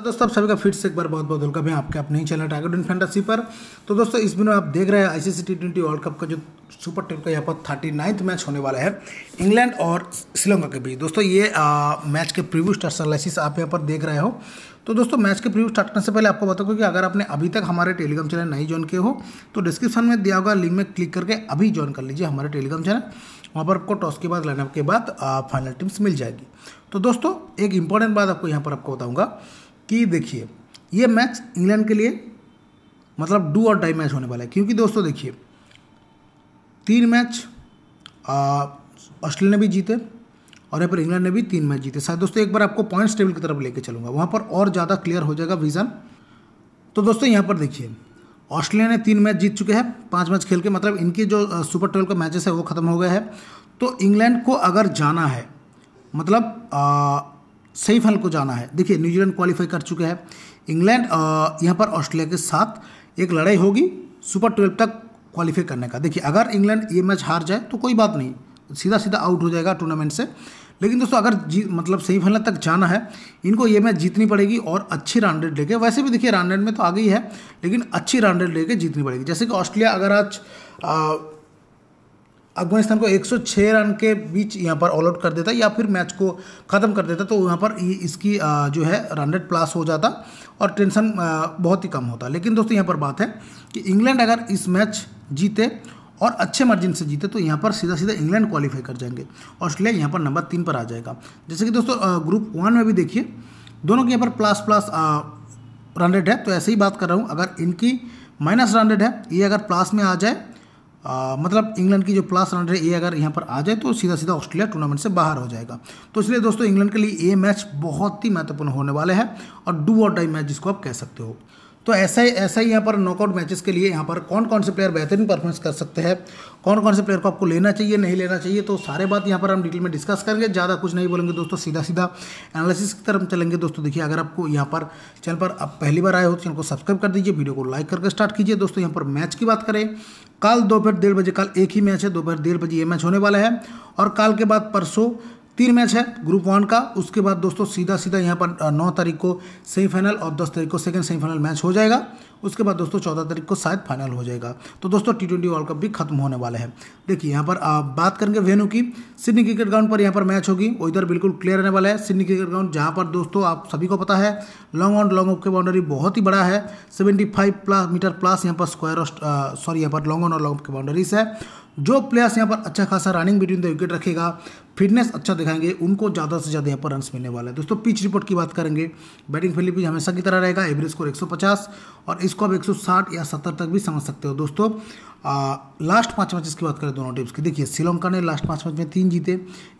तो दोस्तों आप सभी का फिर से एक बार बहुत बहुत वेलकम है आपके अपने चैनल टाइगर इन फैंटासी पर तो दोस्तों इस बिना आप देख रहे हैं I T twenty world cup का जो सुपर टेन का यहाँ पर थर्टी नाइन्थ मैच होने वाला है इंग्लैंड और श्रीलंका के बीच दोस्तों ये आ, मैच के प्रीव्यू स्टार्ट एनालिसिस आप यहाँ पर देख रहे हो तो दोस्तों मैच के प्रीव्यू स्टार्ट करने से पहले आपको बताऊँगा कि अगर आपने अभी तक हमारे टेलीग्राम चैनल नहीं ज्वाइन किए हो तो डिस्क्रिप्शन में दिया होगा लिंक में क्लिक करके अभी ज्वाइन कर लीजिए हमारे टेलीग्राम चैनल वहाँ पर आपको टॉस के बाद लाइनअप के बाद फाइनल टीम्स मिल जाएगी तो दोस्तों एक इंपॉर्टेंट बात आपको यहाँ पर आपको बताऊँगा कि देखिए ये मैच इंग्लैंड के लिए मतलब डू और डाई मैच होने वाला है क्योंकि दोस्तों देखिए तीन मैच ऑस्ट्रेलिया ने भी जीते और यहाँ पर इंग्लैंड ने भी तीन मैच जीते शायद दोस्तों एक बार आपको पॉइंट्स टेबल की तरफ लेके चलूंगा वहाँ पर और ज़्यादा क्लियर हो जाएगा विज़न तो दोस्तों यहाँ पर देखिए ऑस्ट्रेलिया ने तीन मैच जीत चुके हैं पाँच मैच खेल के मतलब इनकी जो सुपर ट्वेल्व का मैचेस है वो ख़त्म हो गया है तो इंग्लैंड को अगर जाना है मतलब सेमीफाइनल को जाना है देखिए न्यूजीलैंड क्वालिफाई कर चुके हैं इंग्लैंड यहाँ पर ऑस्ट्रेलिया के साथ एक लड़ाई होगी सुपर ट्वेल्व तक क्वालिफाई करने का देखिए अगर इंग्लैंड ये मैच हार जाए तो कोई बात नहीं सीधा सीधा आउट हो जाएगा टूर्नामेंट से लेकिन दोस्तों अगर जी मतलब सेमीफाइनल तक जाना है इनको ये मैच जीतनी पड़ेगी और अच्छी रन रेट लेके वैसे भी देखिए रन रेट में तो आ गई है लेकिन अच्छी रन रेट लेके जीतनी पड़ेगी जैसे कि ऑस्ट्रेलिया अगर आज अफगानिस्तान को 106 रन के बीच यहाँ पर ऑल आउट कर देता या फिर मैच को ख़त्म कर देता तो यहाँ पर इसकी जो है रनड्रेड प्लस हो जाता और टेंशन बहुत ही कम होता लेकिन दोस्तों यहाँ पर बात है कि इंग्लैंड अगर इस मैच जीते और अच्छे मार्जिन से जीते तो यहाँ पर सीधा सीधा इंग्लैंड क्वालिफाई कर जाएंगे ऑस्ट्रेलिया यहाँ पर नंबर तीन पर आ जाएगा जैसे कि दोस्तों ग्रुप वन में भी देखिए दोनों के यहाँ पर प्लस प्लस रन है तो ऐसे ही बात कर रहा हूँ अगर इनकी माइनस रन है ये अगर प्लस में आ जाए आ, मतलब इंग्लैंड की जो प्लस रन रेट ये अगर यहाँ पर आ जाए तो सीधा सीधा ऑस्ट्रेलिया टूर्नामेंट से बाहर हो जाएगा तो इसलिए दोस्तों इंग्लैंड के लिए ये मैच बहुत ही महत्वपूर्ण होने वाले हैं और डू और डाई मैच जिसको आप कह सकते हो तो ऐसा ही ऐसा ही यहाँ पर नॉकआउट मैचेस के लिए यहाँ पर कौन कौन से प्लेयर बेहतरीन परफॉर्मेंस कर सकते हैं कौन कौन से प्लेयर को आपको लेना चाहिए नहीं लेना चाहिए तो सारे बात यहाँ पर हम डिटेल में डिस्कस करेंगे ज़्यादा कुछ नहीं बोलेंगे दोस्तों सीधा सीधा एनालिसिस की तरफ चलेंगे दोस्तों देखिए अगर आपको यहाँ पर चैनल पर आप पहली बार आए हो तो चैनल को सब्सक्राइब कर दीजिए वीडियो को लाइक करके स्टार्ट कीजिए दोस्तों यहाँ पर मैच की बात करें कल दोपहर डेढ़ बजे कल एक ही मैच है दोपहर डेढ़ बजे ये मैच होने वाला है और कल के बाद परसों तीन मैच है ग्रुप वन का उसके बाद दोस्तों सीधा सीधा यहाँ पर नौ तारीख को सेमीफाइनल और दस तारीख को सेकेंड सेमीफाइनल मैच हो जाएगा उसके बाद दोस्तों चौदह तारीख को शायद फाइनल हो जाएगा तो दोस्तों टी ट्वेंटी वर्ल्ड कप भी खत्म होने वाला है देखिए यहाँ पर बात करेंगे वेन्यू की सिडनी क्रिकेट ग्राउंड पर यहाँ पर मैच होगी वो इधर बिल्कुल क्लियर रहने वाला है सिडनी क्रिकेट ग्राउंड जहाँ पर दोस्तों आप सभी को पता है लॉन्ग ऑन लॉन्ग ऑफ की बाउंड्री बहुत ही बड़ा है seventy five plus metre plus यहाँ पर स्क्वायर और सॉरी यहाँ पर लॉन्ग ऑन और लॉन्ग ऑफ की बाउंड्रीज है जो प्लेयर्स यहाँ पर अच्छा खासा रनिंग बिटवीन द विकेट रखेगा फिटनेस अच्छा दिखाएंगे उनको ज़्यादा से ज़्यादा यहाँ पर रन मिलने वाला है दोस्तों पिच रिपोर्ट की बात करेंगे बैटिंग फील्ड भी हमेशा की तरह रहेगा एवरेज स्कोर 150 और इसको आप 160 या 70 तक भी समझ सकते हो दोस्तों आ, लास्ट पाँच मैचेस की बात करें दोनों टीम्स की देखिए श्रीलंका ने लास्ट पाँच मैच में तीन जीते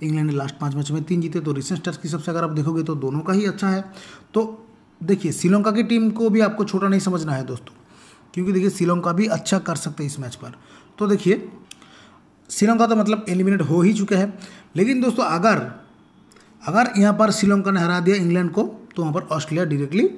इंग्लैंड ने लास्ट पाँच मैच में तीन जीते तो रिसेंट स्टार्स की सबसे अगर आप देखोगे तो दोनों का ही अच्छा है तो देखिए श्रीलंका की टीम को भी आपको छोटा नहीं समझना है दोस्तों क्योंकि देखिए श्रीलंका भी अच्छा कर सकते हैं इस मैच पर तो देखिए श्रीलंका तो मतलब एलिमिनेट हो ही चुके हैं लेकिन दोस्तों अगर अगर यहाँ पर श्रीलंका ने हरा दिया इंग्लैंड को तो वहाँ पर ऑस्ट्रेलिया डायरेक्टली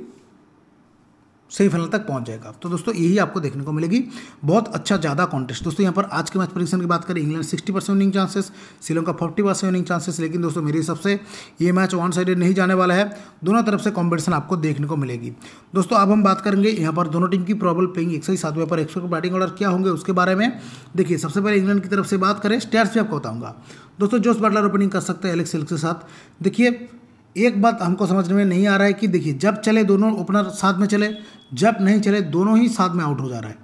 सेमीफाइनल तक पहुंच जाएगा तो दोस्तों यही आपको देखने को मिलेगी बहुत अच्छा ज़्यादा कॉन्टेस्ट दोस्तों यहाँ पर आज के मैच परीक्षण की बात करें England sixty percent winning chances Sri Lanka forty percent winning chances लेकिन दोस्तों मेरे हिसाब से ये मैच वन साइडेड नहीं जाने वाला है दोनों तरफ से कॉम्पिटिशन आपको देखने को मिलेगी दोस्तों अब हम बात करेंगे यहाँ पर दोनों टीम की प्रॉबल प्लेंग एक सौ सातवें पर एक सौ बैटिंग ऑर्डर क्या होंगे उसके बारे में देखिए सबसे पहले इंग्लैंड की तरफ से बात करें स्टेट्स भी आपको बताऊंगा दोस्तों जोस बटलर ओपनिंग कर सकते हैं एलेक्स के साथ देखिए एक बात हमको समझ में नहीं आ रहा है कि देखिए जब चले दोनों ओपनर साथ में चले जब नहीं चले दोनों ही साथ में आउट हो जा रहा है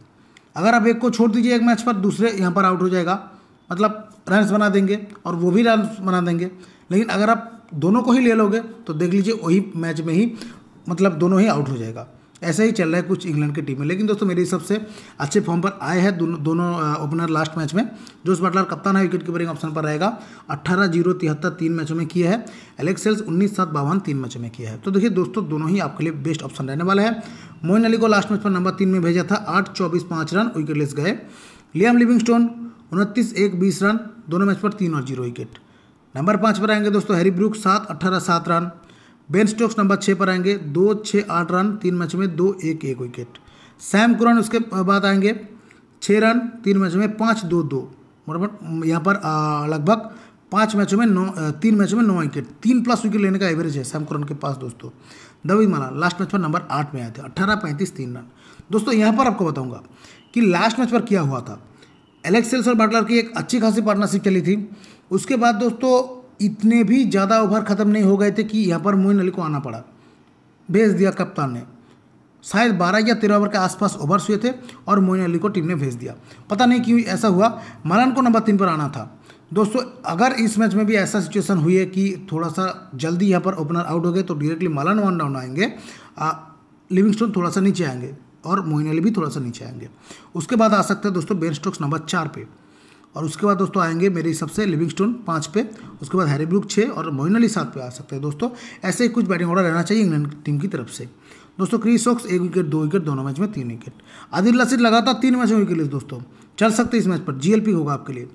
अगर आप एक को छोड़ दीजिए एक मैच पर दूसरे यहाँ पर आउट हो जाएगा मतलब रन्स बना देंगे और वो भी रन बना देंगे लेकिन अगर आप दोनों को ही ले लोगे तो देख लीजिए वही मैच में ही मतलब दोनों ही आउट हो जाएगा ऐसा ही चल रहा है कुछ इंग्लैंड की टीम में लेकिन दोस्तों मेरे हिसाब से अच्छे फॉर्म पर आए हैं दोनों दोनों ओपनर लास्ट मैच में जोस बटलर कप्तान है विकेट कीपरिंग ऑप्शन पर रहेगा अट्ठारह जीरो तिहत्तर तीन मैचों में किया है एलेक्स सेल्स उन्नीस सात बावन तीन मैचों में किया है तो देखिए दोस्तों दोनों ही आपके लिए बेस्ट ऑप्शन रहने वाला है मोइन अली को लास्ट मैच पर नंबर तीन में भेजा था आठ चौबीस पाँच रन लेस गए लियाम लिविंग स्टोन उनतीस एक बीस रन दोनों मैच पर तीन और जीरो विकेट नंबर पाँच पर आएंगे दोस्तों हैरी ब्रूक सात अट्ठारह सात रन बेन स्टोक्स नंबर छः पर आएंगे दो छः आठ रन तीन मैच में दो एक एक विकेट सैम कुरन उसके बाद आएंगे छः रन तीन मैच में पाँच दो दो मतलब यहाँ पर लगभग पाँच मैचों में नौ तीन मैचों में नौ विकेट तीन प्लस विकेट लेने का एवरेज है सैम कुरन के पास दोस्तों दविद माला लास्ट मैच पर नंबर आठ में आए थे अट्ठारह पैंतीस तीन रन दोस्तों यहाँ पर आपको बताऊँगा कि लास्ट मैच पर क्या हुआ था एलेक्सेल्स और बाटलर की एक अच्छी खासी पार्टनरशिप चली थी उसके बाद दोस्तों इतने भी ज़्यादा ओवर ख़त्म नहीं हो गए थे कि यहाँ पर मोइन अली को आना पड़ा भेज दिया कप्तान ने शायद बारह या तेरह ओवर के आसपास ओवर्स हुए थे और मोइन अली को टीम ने भेज दिया पता नहीं क्यों ऐसा हुआ मरान को नंबर तीन पर आना था दोस्तों अगर इस मैच में भी ऐसा सिचुएशन हुई है कि थोड़ा सा जल्दी यहाँ पर ओपनर आउट हो गए तो डायरेक्टली मालान वन डाउन आएंगे लिविंगस्टोन थोड़ा सा नीचे आएंगे और मोइन अली भी थोड़ा सा नीचे आएंगे उसके बाद आ सकते हैं दोस्तों बेन स्टोक्स नंबर चार पे और उसके बाद दोस्तों आएंगे मेरे हिसाब से लिविंग स्टोन पाँच पे उसके बाद हैरी ब्रुक छः और मोइन अली सात पे आ सकते हैं दोस्तों ऐसे ही कुछ बैटिंग ऑर्डर रहना चाहिए इंग्लैंड टीम की तरफ से दोस्तों क्रिस सॉक्स एक विकेट दो विकेट दोनों मैच में तीन विकेट आदिल लसिद लगातार तीन मैच में विकेट लिए दोस्तों चल सकते हैं इस मैच पर जीएलपी होगा आपके लिए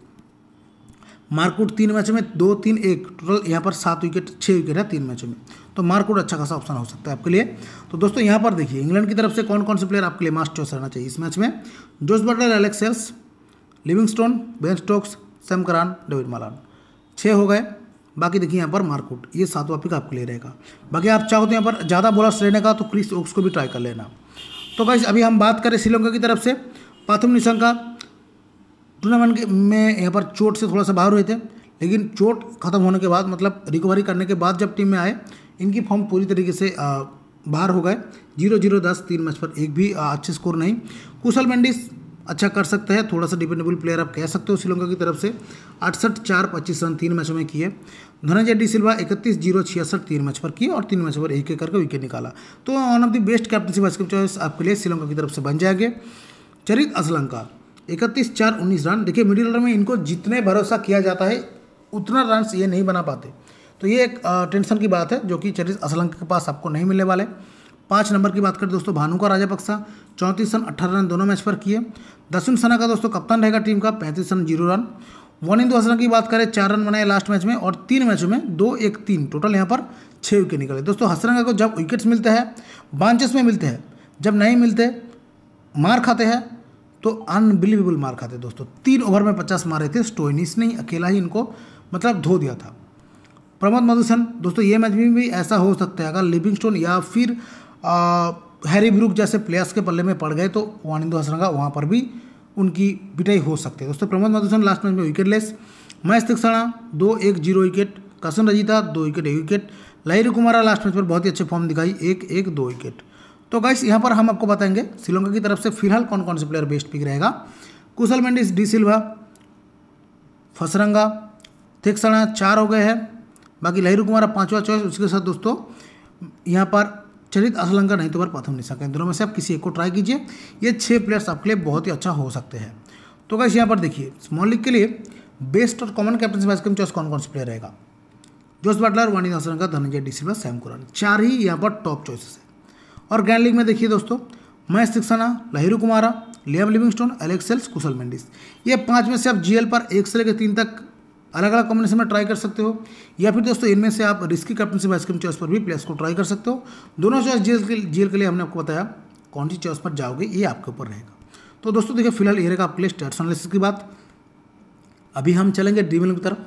मार्कुट तीन मैच में दो तीन एक टोटल यहाँ पर सात विकेट छः विकेट है तीन मैचों में तो मार्कुट अच्छा खासा ऑप्शन हो सकता है आपके लिए तो दोस्तों यहाँ पर देखिए इंग्लैंड की तरफ से कौन कौन से प्लेयर आपके लिए मास्ट चॉइस रहना चाहिए इस मैच में Jos Buttler Alex Hales Livingstone Ben Stokes Sam Curran David Malan छः हो गए बाकी देखिए यहाँ पर मार्कुट ये सातवा पिक आपके लिए रहेगा बाकी आप चाहो तो यहाँ पर ज़्यादा बॉलर्स लेने का तो क्रिस ओक्स को भी ट्राई कर लेना तो भाई अभी हम बात करें श्रीलंका की तरफ से पाथम निशंका टूर्नामेंट में यहाँ पर चोट से थोड़ा सा बाहर हुए थे लेकिन चोट खत्म होने के बाद मतलब रिकवरी करने के बाद जब टीम में आए इनकी फॉर्म पूरी तरीके से बाहर हो गए जीरो जीरो दस तीन मैच पर एक भी अच्छे स्कोर नहीं कुशल मेंडिस अच्छा कर सकते हैं थोड़ा सा डिपेंडेबल प्लेयर आप कह सकते हो श्रीलंका की तरफ से अड़सठ चार पच्चीस रन तीन मैचों में किए धनंजय डी सिल्वा इकतीस जीरो छियासठ तीन मैच पर किए और तीन मैच पर एक एक करके विकेट निकाला तो one of the best captainship escape choice आपके लिए श्रीलंका की तरफ से बन जाएंगे चरित अजलंका इकतीस चार उन्नीस रन देखिए मिडिल ऑर्डर में इनको जितने भरोसा किया जाता है उतना रन ये नहीं बना पाते तो ये एक टेंशन की बात है जो कि चरित असलंका के पास आपको नहीं मिलने वाले पाँच नंबर की बात करें दोस्तों भानु का पक्सा चौंतीस रन अट्ठारह रन दोनों मैच पर किए दसवीं सना का दोस्तों कप्तान रहेगा टीम का पैंतीस run zero run one Wanindu Hasaranga की बात करें चार रन बनाए लास्ट मैच में और तीन मैचों में दो एक तीन टोटल यहाँ पर छः विकेट निकले दोस्तों हसरंगा को जब विकेट्स मिलते हैं बांचेस में मिलते हैं जब नहीं मिलते मार खाते हैं तो अनबिलीवेबल मार खाते दोस्तों तीन ओवर में पचास मारे थे स्टोइनिस ने अकेला ही इनको मतलब धो दिया था प्रमोद मधुसन दोस्तों ये मैच में भी ऐसा हो सकता है अगर लिविंगस्टोन या फिर हैरी ब्रूक जैसे प्लेयर्स के पल्ले में पड़ गए तो वानिंदो हसरंगा वहाँ पर भी उनकी पिटाई हो सकती है दोस्तों प्रमोद मधुसन लास्ट मैच में विकेट लेस महेश तिक्साणा दो एक जीरो विकेट कसन रजिता दो विकेट एक wicket Lahiru Kumara last match पर बहुत ही अच्छे फॉर्म दिखाई एक एक दो विकेट तो गाइस यहाँ पर हम आपको बताएंगे श्रीलंका की तरफ से फिलहाल कौन कौन से प्लेयर बेस्ट पिक रहेगा कुशल मेंडिस डी सिल्वा फसरंगा थिक्सणा चार हो गए हैं बाकी लहिर कुमार पाँचवा चॉइस उसके साथ दोस्तों यहाँ पर चलित असलंकर नहीं तो पर प्रथम निशा इन दोनों में से आप किसी एक को ट्राई कीजिए ये छः प्लेयर्स आपके लिए बहुत ही अच्छा हो सकते हैं तो कैसे यहाँ पर देखिए स्मॉल लीग के लिए बेस्ट और कॉमन कैप्टनशिप आइसक्रीम चॉइस कौन कौन से प्लेयर रहेगा जोस बटलर वानी असलंकर धनंजय डिसिल्वा सैम कुरान चार ही यहाँ पर टॉप चॉइसेस है और ग्रैंड लीग में देखिए दोस्तों Maheesh Theekshana Lahiru Kumara Liam Livingstone Alex Hales Kusal Mendis ये पाँच में से आप जीएल पर एक से लेकर तीन तक अलग अलग कॉम्बिनेशन में ट्राई कर सकते हो या फिर दोस्तों इनमें से आप रिस्की कैप्टनशिप आइसक्रीम चॉइस पर भी प्लेस को ट्राई कर सकते हो दोनों चॉइस जेल के जेल के लिए हमने आपको बताया कौन सी चॉइस पर जाओगे ये आपके ऊपर रहेगा तो दोस्तों देखिए फिलहाल ये रहेगा आपके लिए एनालिसिस की बात अभी हम चलेंगे ड्रीमिल की तरफ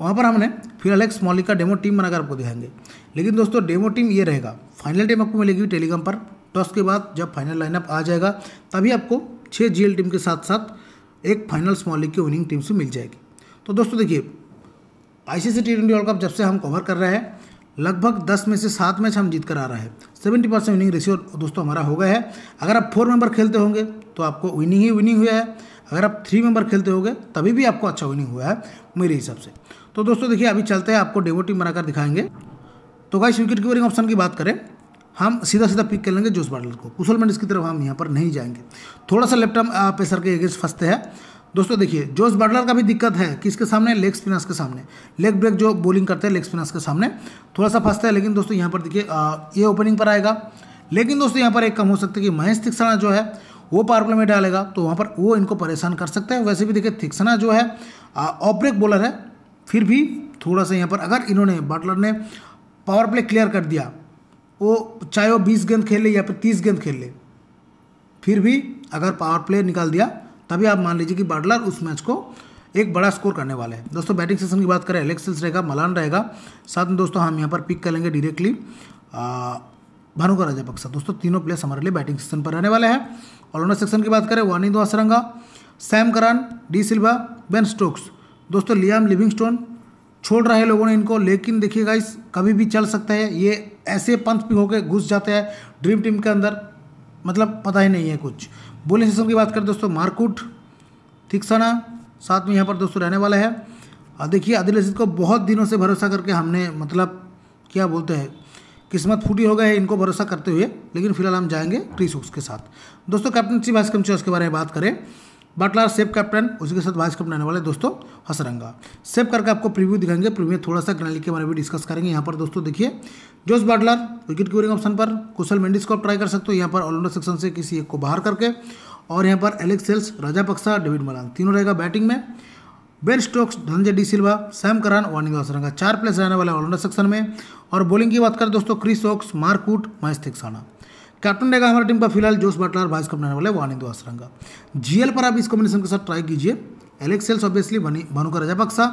वहाँ पर हमने फिलहाल एक स्मॉलिक का डेमो टीम बनाकर आपको दिखाएंगे लेकिन दोस्तों डेमो टीम ये रहेगा फाइनल टीम आपको मिलेगी टेलीग्राम पर टॉस के बाद जब फाइनल लाइनअप आ जाएगा तभी आपको छः जी टीम के साथ साथ एक फाइनल स्मॉल लीग की विनिंग टीम से मिल जाएगी तो दोस्तों देखिए ICC T twenty world Cup जब से हम कवर कर रहे हैं लगभग दस में से सात मैच हम जीत कर आ रहे हैं सेवेंटी परसेंट विनिंग रेशियो दोस्तों हमारा हो गया है अगर आप फोर मेंबर खेलते होंगे तो आपको विनिंग ही विनिंग हुआ है अगर आप थ्री मेंबर खेलते होंगे तभी भी आपको अच्छा विनिंग हुआ है मेरे हिसाब से तो दोस्तों देखिए अभी चलते हैं आपको डेमो टीम बनाकर दिखाएंगे तो गाइस विकेट कीपरिंग ऑप्शन की बात करें हम सीधा सीधा पिक कर लेंगे जोस बाडल को कुशल मंडिस की तरफ हम यहाँ पर नहीं जाएंगे थोड़ा सा लेफ्ट आर्म पेसर के अगेंस्ट फंसते हैं दोस्तों देखिए जोस बटलर का भी दिक्कत है किसके सामने लेग स्पिनर्स के सामने लेग ब्रेक जो बॉलिंग करते हैं लेग स्पिनर्स के सामने थोड़ा सा फंसता है लेकिन दोस्तों यहाँ पर देखिए ये ओपनिंग पर आएगा लेकिन दोस्तों यहाँ पर एक कम हो सकता है कि महेश तिक्सना जो है वो पावर प्ले में डालेगा तो वहाँ पर वो इनको परेशान कर सकते हैं वैसे भी देखिए थिक्सना जो है ऑफ ब्रेक बॉलर है फिर भी थोड़ा सा यहाँ पर अगर इन्होंने बटलर ने पावर प्ले क्लियर कर दिया वो चाहे वो बीस गेंद खेल ले या फिर तीस गेंद खेल ले फिर भी अगर पावर प्ले निकाल दिया तभी आप मान लीजिए कि बाडलर उस मैच को एक बड़ा स्कोर करने वाले हैं दोस्तों बैटिंग सेशन की बात करें एलेक्सिल्स रहेगा मलान रहेगा साथ में दोस्तों हम यहाँ पर पिक कर लेंगे डायरेक्टली भानुका राजापक्सा दोस्तों तीनों प्लेयर्स हमारे लिए बैटिंग सेशन पर रहने वाले हैं ऑलराउंडर सेक्शन की बात करें वानी Hasaranga Sam Curran de Silva Ben Stokes दोस्तों लियाम लिविंगस्टोन छोड़ रहे लोगों ने इनको लेकिन देखिएगा इस कभी भी चल सकता है ये ऐसे पंथ भी होकर घुस जाते हैं ड्रीम टीम के अंदर मतलब पता ही नहीं है कुछ बोले सिस्टम की बात करें दोस्तों मारकूट थिक्साना साथ में यहाँ पर दोस्तों रहने वाला है और देखिए आदिल रशीद को बहुत दिनों से भरोसा करके हमने मतलब क्या बोलते हैं किस्मत फूटी हो गए इनको भरोसा करते हुए लेकिन फिलहाल हम जाएंगे क्रिस हुक्स के साथ दोस्तों कैप्टनसी वाइस कम उसके बारे में बात करें बटलर सेफ कैप्टन उसके साथ वाइस कैप्टन आने वाले दोस्तों हसरंगा सेफ करके आपको प्रीव्यू दिखाएंगे प्रीव्यू में थोड़ा सा ग्रैली के बारे में डिस्कस करेंगे यहाँ पर दोस्तों देखिए जोस बाटलर विकेट कीपरिंग ऑप्शन पर कुशल मेंडिस को आप ट्राई कर सकते हो यहाँ पर ऑलराउंडर सेक्शन से किसी एक को बाहर करके और यहाँ पर एलेक्स सेल्स राजा पक्सा डेविड मलान तीनों रहेगा बैटिंग में Ben Stokes Dhananjaya de Silva Sam Curran वार्निंग हसरंगा चार प्लेस रहने वाले ऑलराउंडर सेक्शन में और बॉलिंग की बात करें दोस्तों Chris Woakes Mark Wood Maheesh Theekshana captain रहेगा हमारी टीम का फिलहाल जोश बटलर वाइस कप्टन वाले वानिंदु आसरंगा जीएल पर आप इस कॉम्बिनेशन के साथ ट्राई कीजिए Alex Hales Hales obviously Bhanuka Rajapaksa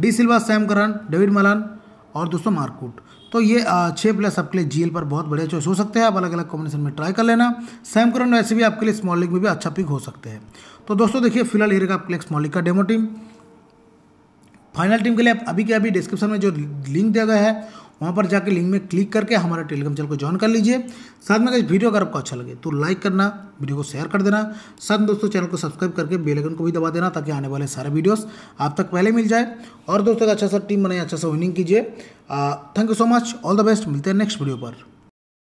de Silva Sam Curran David Malan और दोस्तों मार्कूट तो ये छः प्लस आपके लिए जीएल पर बहुत बढ़िया चॉइस हो सकते हैं आप अलग अलग कॉम्बिनेशन में ट्राई कर लेना सैम करन वैसे भी आपके लिए स्मॉल लीग में भी अच्छा पिक हो सकते हैं तो दोस्तों देखिए फिलहाल ये रहेगा आपके लिए स्मॉल लीग का डेमो टीम फाइनल टीम के लिए अभी के अभी डिस्क्रिप्शन में जो लिंक दिया गया है वहाँ पर जाकर लिंक में क्लिक करके हमारे टेलीग्राम चैनल को ज्वाइन कर लीजिए साथ में अगर वीडियो अगर आपको अच्छा लगे तो लाइक करना वीडियो को शेयर कर देना साथ में दोस्तों चैनल को सब्सक्राइब करके आइकन को भी दबा देना ताकि आने वाले सारे वीडियोस आप तक पहले मिल जाए और दोस्तों अच्छा सा टीम बनाए अच्छा सा विनिंग कीजिए thank you so much all the best मिलते हैं नेक्स्ट वीडियो पर